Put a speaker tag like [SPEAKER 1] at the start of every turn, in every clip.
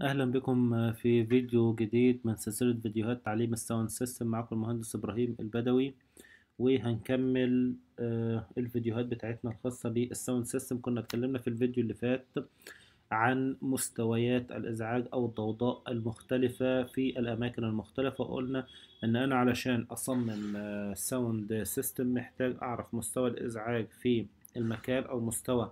[SPEAKER 1] اهلا بكم في فيديو جديد من سلسلة فيديوهات تعليم الساوند سيستم معكم المهندس ابراهيم البدوي وهنكمل آه، الفيديوهات بتاعتنا الخاصة بالساوند سيستم كنا اتكلمنا في الفيديو اللي فات عن مستويات الازعاج او الضوضاء المختلفة في الاماكن المختلفة وقلنا ان انا علشان اصمم آه، ساوند سيستم محتاج اعرف مستوى الازعاج في المكان او مستوى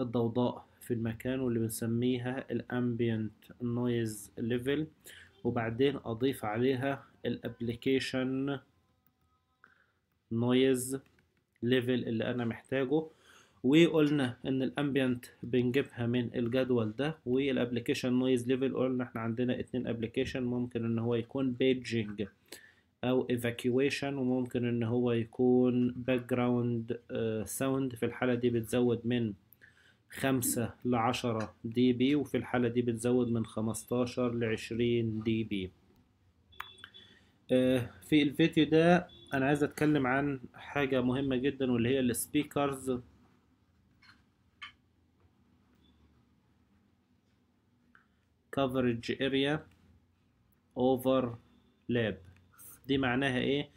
[SPEAKER 1] الضوضاء في المكان واللي بنسميها الامبيانت نويز ليفل وبعدين اضيف عليها الابليكيشن نويز ليفل اللي انا محتاجه وقلنا ان الامبيانت بنجيبها من الجدول ده والابليكيشن نويز ليفل قلنا احنا عندنا اتنين ابليكيشن ممكن ان هو يكون بيجنج او evacuation وممكن ان هو يكون background ساوند آه، في الحالة دي بتزود من خمسة لعشرة دي بي وفي الحالة دي بتزود من خمستاشر لعشرين دي بي آه، في الفيديو ده أنا عايز أتكلم عن حاجة مهمة جدا واللي هي السبيكرز كفرج اريا اوفر لاب دي معناها ايه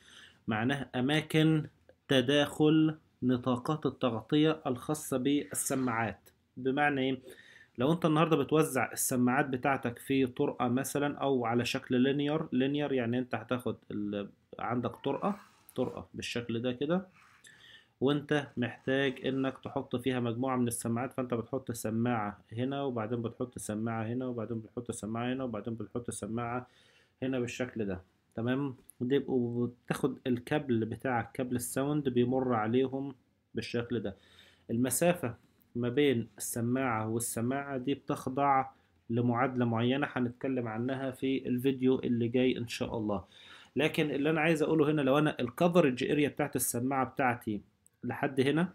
[SPEAKER 1] معناها اماكن تداخل نطاقات التغطية الخاصة بالسماعات بمعنى إيه؟ لو أنت النهاردة بتوزع السماعات بتاعتك في طرقة مثلا أو على شكل لينير لينير يعني أنت هتاخد ال... عندك طرقة طرقة بالشكل ده كده وانت محتاج انك تحط فيها مجموعة من السماعات فانت بتحط سماعة هنا وبعدين بتحط سماعة هنا وبعدين بتحط سماعة هنا وبعدين بتحط سماعة هنا بالشكل ده تمام وتاخد الكابل بتاع كابل الساوند بيمر عليهم بالشكل ده المسافة ما بين السماعة والسماعة دي بتخضع لمعادلة معينة هنتكلم عنها في الفيديو اللي جاي إن شاء الله لكن اللي أنا عايز أقوله هنا لو أنا الكفرج اريا بتاعت السماعة بتاعتي لحد هنا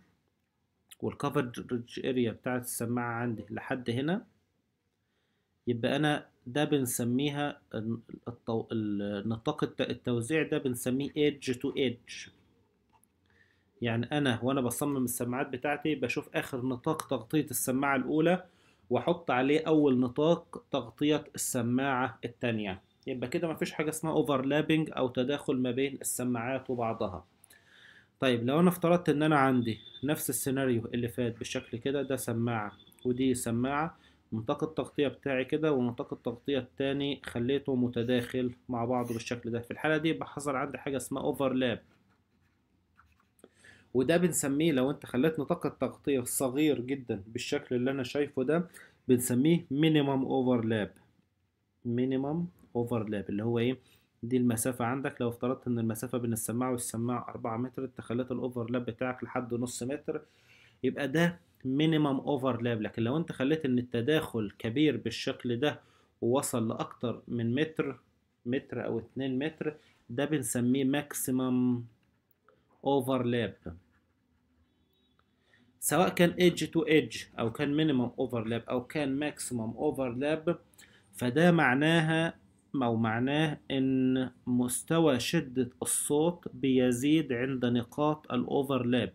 [SPEAKER 1] والكفرج اريا بتاعت السماعة عندي لحد هنا يبقى أنا ده بنسميها الطو... النطاق التوزيع ده بنسميه ايدج تو ايدج يعني أنا وأنا بصمم السماعات بتاعتي بشوف آخر نطاق تغطية السماعة الأولى وأحط عليه أول نطاق تغطية السماعة التانية يبقى كده مفيش حاجة اسمها اوفرلابنج أو تداخل ما بين السماعات وبعضها طيب لو أنا افترضت إن أنا عندي نفس السيناريو اللي فات بالشكل كده ده سماعة ودي سماعة منطقة التغطية بتاعي كده ومنطقة التغطية التاني خليته متداخل مع بعضه بالشكل ده في الحالة دي بحصل عندي حاجة اسمها اوفرلاب وده بنسميه لو انت خليت نطاق التغطية صغير جدا بالشكل اللي انا شايفه ده بنسميه مينيمم اوفرلاب مينيمم اوفرلاب اللي هو ايه دي المسافة عندك لو افترضت ان المسافة بين السماعة والسماعة أربعة متر انت خليت الاوفرلاب بتاعك لحد نص متر يبقى ده مينيمم اوفرلاب لكن لو انت خليت ان التداخل كبير بالشكل ده ووصل لاكتر من متر متر او اتنين متر ده بنسميه ماكسيمم اوفرلاب سواء كان ايدج تو ايدج او كان مينيمم اوفرلاب او كان ماكسيمم اوفرلاب فده معناها أو معناه إن مستوى شدة الصوت بيزيد عند نقاط الأوفرلاب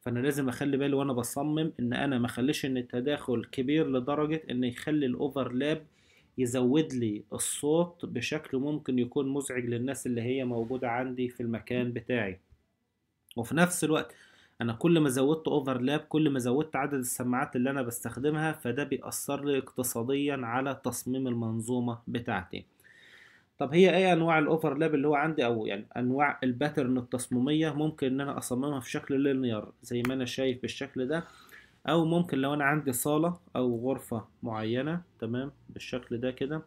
[SPEAKER 1] فانا لازم اخلي بالي وانا بصمم ان انا ما اخليش ان التداخل كبير لدرجه ان يخلي الاوفرلاب يزود لي الصوت بشكل ممكن يكون مزعج للناس اللي هي موجوده عندي في المكان بتاعي وفي نفس الوقت انا كل ما زودت اوفرلاب كل ما زودت عدد السماعات اللي انا بستخدمها فده بيأثر لي اقتصاديا على تصميم المنظومه بتاعتي طب هي ايه انواع الاوفرلاب اللي هو عندي او يعني انواع الباترن التصميميه ممكن ان انا اصممها في شكل لينير زي ما انا شايف بالشكل ده او ممكن لو انا عندي صاله او غرفه معينه تمام بالشكل ده كده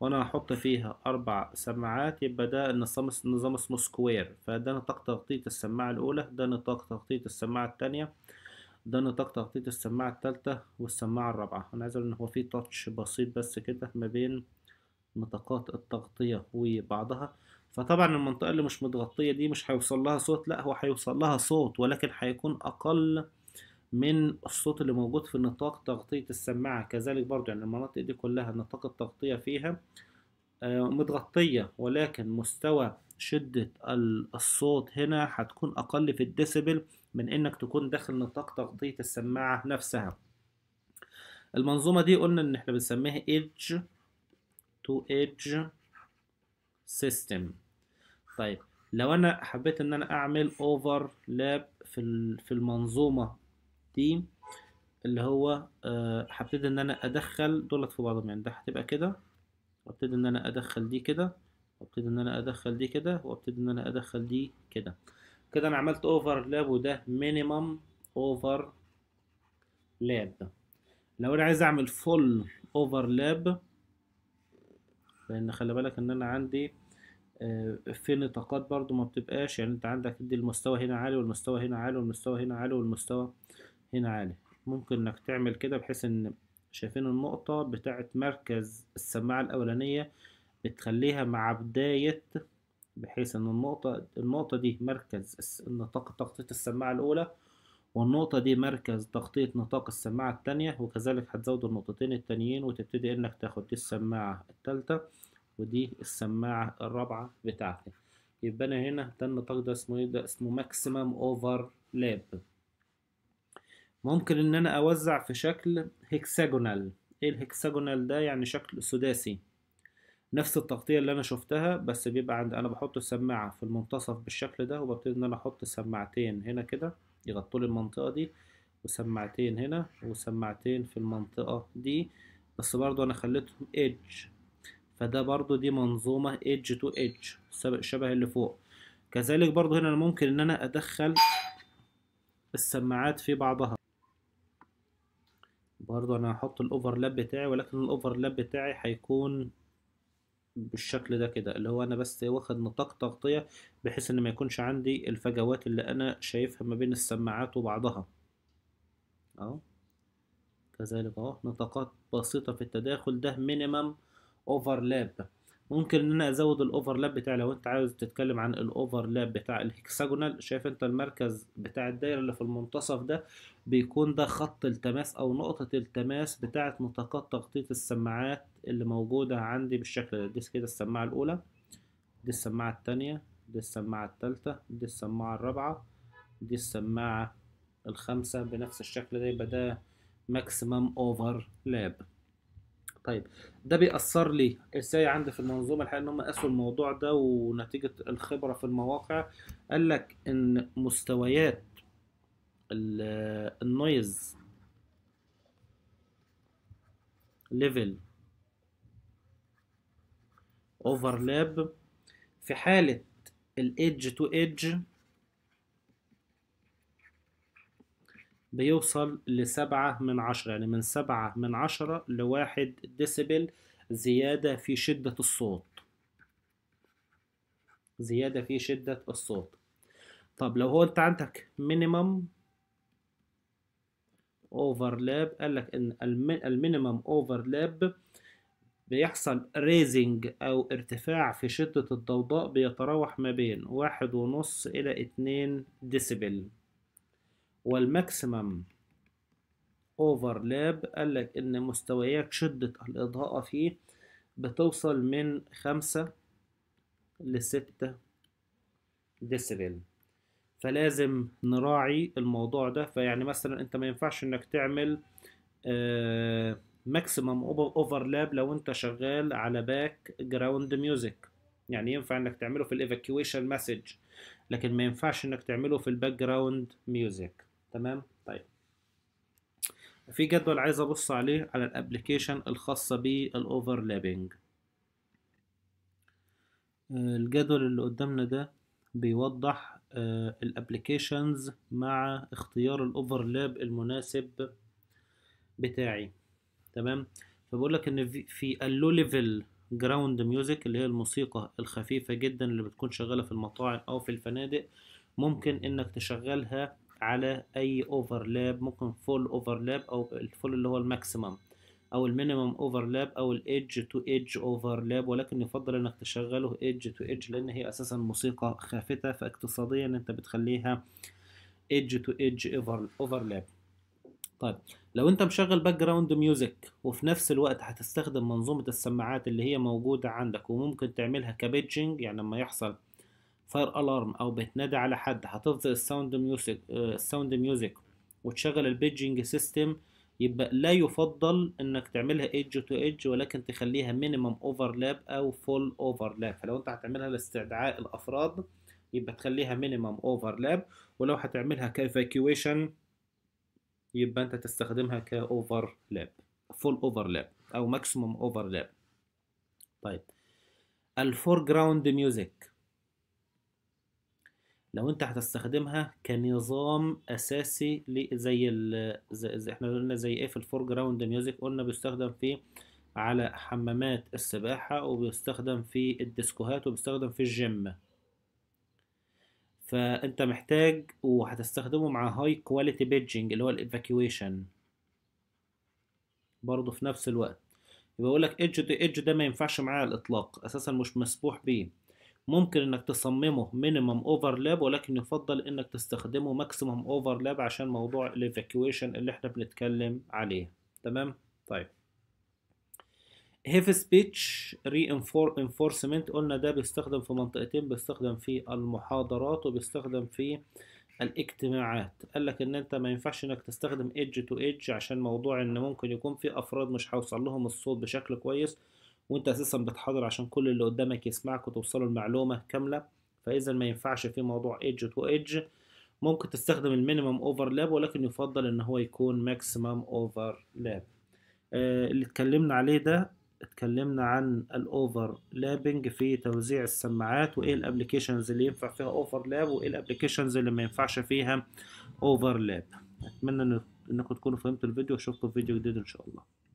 [SPEAKER 1] وانا هحط فيها اربع سماعات يبقى ده النظام النظام اسمه سكوير فده نطاق تغطيه السماعه الاولى ده نطاق تغطيه السماعه الثانيه ده نطاق تغطيه السماعه الثالثه والسماعه الرابعه انا عايز ان هو في تاتش بسيط بس كده ما بين نطاقات التغطية وبعضها فطبعا المنطقة اللي مش متغطية دي مش هيوصل لها صوت لا هو هيوصل لها صوت ولكن هيكون أقل من الصوت اللي موجود في نطاق تغطية السماعة كذلك برضو يعني المناطق دي كلها نطاق التغطية فيها آه، متغطية ولكن مستوى شدة الصوت هنا هتكون أقل في الديسيبل من إنك تكون داخل نطاق تغطية السماعة نفسها المنظومة دي قلنا إن إحنا بنسميها إيدج تو ايدج سيستم طيب لو انا حبيت ان انا اعمل لاب في في المنظومه دي اللي هو آه، هبتدي ان انا ادخل دولت في بعضهم يعني ده هتبقى كده وابتدي ان انا ادخل دي كده وابتدي ان انا ادخل دي كده وابتدي ان انا ادخل دي كده كده انا عملت اوفر لاب وده مينيمم اوفر لاب لو انا عايز اعمل فول اوفر لاب لان خلي بالك ان انا عندي آه، في نطاقات برضو ما بتبقاش يعني انت عندك دي المستوى هنا عالي والمستوى هنا عالي والمستوى هنا عالي والمستوى هنا عالي ممكن انك تعمل كده بحيث ان شايفين النقطة بتاعة مركز السماعة الأولانية بتخليها مع بداية بحيث ان النقطة النقطة دي مركز نطاق تغطية السماعة الأولى والنقطة دي مركز تخطيط نطاق السماعة التانية وكذلك هتزود النقطتين التانيين وتبتدي انك تاخد دي السماعة التالتة ودي السماعة الرابعة بتاعتك يبقى انا هنا ده النطاق ده اسمه ايه ده اسمه ماكسيمم اوفر لاب ممكن ان انا اوزع في شكل هيكساجونال ايه الهكساجونال ده يعني شكل سداسي نفس التغطية اللي انا شفتها بس بيبقى عند انا بحط السماعة في المنتصف بالشكل ده وببتدي ان انا احط سماعتين هنا كده يغطوا لي المنطقة دي وسماعتين هنا وسماعتين في المنطقة دي بس برضو أنا خليتهم إيدج فده برضو دي منظومة إيدج تو إيدج شبه اللي فوق كذلك برضو هنا أنا ممكن إن أنا أدخل السماعات في بعضها برضو أنا هحط الأوفرلاب بتاعي ولكن الأوفرلاب بتاعي هيكون بالشكل ده كده اللي هو انا بس واخد نطاق تغطية بحيث ان ما يكونش عندي الفجوات اللي انا شايفها ما بين السماعات وبعضها اهو كذلك اهو نطاقات بسيطة في التداخل ده مينيمم اوفرلاب ممكن ان انا ازود الاوفرلاب بتاعي لو انت عاوز تتكلم عن الاوفرلاب بتاع الهكساجونال شايف انت المركز بتاع الدايره اللي في المنتصف ده بيكون ده خط التماس او نقطه التماس بتاعه نطاقات تغطيه السماعات اللي موجوده عندي بالشكل ده دي كده السماعه الاولى دي السماعه الثانيه دي السماعه الثالثه دي السماعه الرابعه دي السماعه الخامسه بنفس الشكل ده يبقى ده ماكسيمم اوفرلاب طيب ده بيأثر لي ازاي عندي في المنظومة الحقيقة ان هم قاسوا الموضوع ده ونتيجة الخبرة في المواقع قال لك ان مستويات النويز ليفل اوفرلاب في حالة الايدج تو ايدج بيوصل لسبعة من عشرة يعني من سبعة من عشرة لواحد ديسيبل زيادة في شدة الصوت زيادة في شدة الصوت طب لو هو انت عندك مينيمم اوفرلاب قال لك ان المينيمم اوفرلاب بيحصل ريزنج او ارتفاع في شدة الضوضاء بيتراوح ما بين واحد ونص الى اتنين ديسيبل والماكسيمم اوفرلاب قال لك ان مستويات شدة الاضاءة فيه بتوصل من خمسة لستة ديسيبل فلازم نراعي الموضوع ده فيعني مثلا انت ما ينفعش انك تعمل ماكسيمم آه، اوفرلاب لو انت شغال على باك جراوند ميوزك يعني ينفع انك تعمله في الايفاكيويشن مسج لكن ما ينفعش انك تعمله في الباك جراوند ميوزك تمام طيب في جدول عايز ابص عليه على الابلكيشن الخاصه بالاوفرلابنج آه، الجدول اللي قدامنا ده بيوضح آه، الابلكيشنز مع اختيار الاوفرلاب المناسب بتاعي تمام فبقول لك ان في اللو ليفل جراوند ميوزك اللي هي الموسيقى الخفيفه جدا اللي بتكون شغاله في المطاعم او في الفنادق ممكن انك تشغلها على اي اوفرلاب ممكن فول اوفرلاب او الفول اللي هو الماكسيمم او المينيمم اوفرلاب او الايدج تو ايدج اوفرلاب ولكن يفضل انك تشغله ايدج تو ايدج لان هي اساسا موسيقى خافته فاقتصاديا انت بتخليها ايدج تو ايدج اوفرلاب طيب لو انت مشغل باك جراوند ميوزك وفي نفس الوقت هتستخدم منظومه السماعات اللي هي موجوده عندك وممكن تعملها كبيدجنج يعني لما يحصل فاير الارم او بتنادي على حد هتفضل الساوند ميوزك الساوند ميوزك وتشغل البيدجنج سيستم يبقى لا يفضل انك تعملها ايدج تو ايدج ولكن تخليها مينيمم اوفرلاب او فول اوفرلاب فلو انت هتعملها لاستدعاء الافراد يبقى تخليها مينيمم اوفرلاب ولو هتعملها كافاكيويشن يبقى انت تستخدمها كاوفرلاب فول اوفرلاب او ماكسيموم اوفرلاب طيب الفور جراوند ميوزك لو انت هتستخدمها كنظام اساسي زي ال زي احنا قلنا زي ايه في الفور جراوند ميوزك قلنا بيستخدم في على حمامات السباحة وبيستخدم في الديسكوهات وبيستخدم في الجيم فانت محتاج وهتستخدمه مع هاي كواليتي بيدجنج اللي هو الايفاكيويشن برضه في نفس الوقت يبقى يقول لك ايدج ده ايدج ده ما ينفعش معايا على الاطلاق اساسا مش مسموح بيه ممكن انك تصممه مينيمم اوفرلاب ولكن يفضل انك تستخدمه ماكسيمم اوفرلاب عشان موضوع الايفاكويشن اللي احنا بنتكلم عليه تمام طيب هيف سبيتش ري انفورسمنت قلنا ده بيستخدم في منطقتين بيستخدم في المحاضرات وبيستخدم في الاجتماعات قال لك ان انت ما ينفعش انك تستخدم ايدج تو ايدج عشان موضوع ان ممكن يكون في افراد مش هيوصل لهم الصوت بشكل كويس وانت اساسا بتحاضر عشان كل اللي قدامك يسمعك وتوصله المعلومه كامله فاذا ما ينفعش في موضوع ايدج تو ايدج ممكن تستخدم المينيمم اوفرلاب ولكن يفضل ان هو يكون ماكسيمم اوفرلاب آه، اللي اتكلمنا عليه ده اتكلمنا عن الاوفرلابنج في توزيع السماعات وايه الابلكيشنز اللي ينفع فيها اوفرلاب وايه الابلكيشنز اللي ما ينفعش فيها اوفرلاب اتمنى انكم تكونوا فهمتوا الفيديو واشوفكم في فيديو جديد ان شاء الله